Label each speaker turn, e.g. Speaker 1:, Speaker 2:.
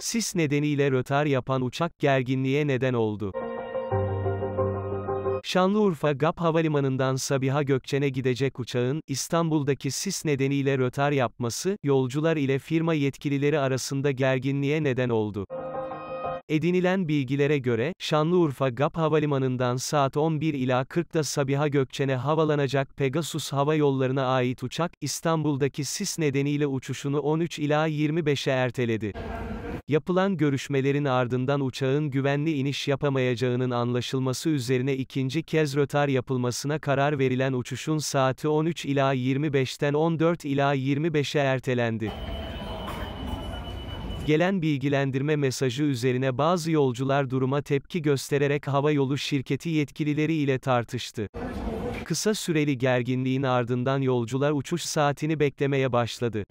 Speaker 1: Sis nedeniyle rötar yapan uçak gerginliğe neden oldu. Şanlıurfa GAP Havalimanı'ndan Sabiha Gökçen'e gidecek uçağın, İstanbul'daki sis nedeniyle rötar yapması, yolcular ile firma yetkilileri arasında gerginliğe neden oldu. Edinilen bilgilere göre, Şanlıurfa GAP Havalimanı'ndan saat 11 ila 40'da Sabiha Gökçen'e havalanacak Pegasus Hava Yolları'na ait uçak, İstanbul'daki sis nedeniyle uçuşunu 13 ila 25'e erteledi. Yapılan görüşmelerin ardından uçağın güvenli iniş yapamayacağının anlaşılması üzerine ikinci kez rötar yapılmasına karar verilen uçuşun saati 13 ila 25'ten 14 ila 25'e ertelendi. Gelen bilgilendirme mesajı üzerine bazı yolcular duruma tepki göstererek hava yolu şirketi yetkilileri ile tartıştı. Kısa süreli gerginliğin ardından yolcular uçuş saatini beklemeye başladı.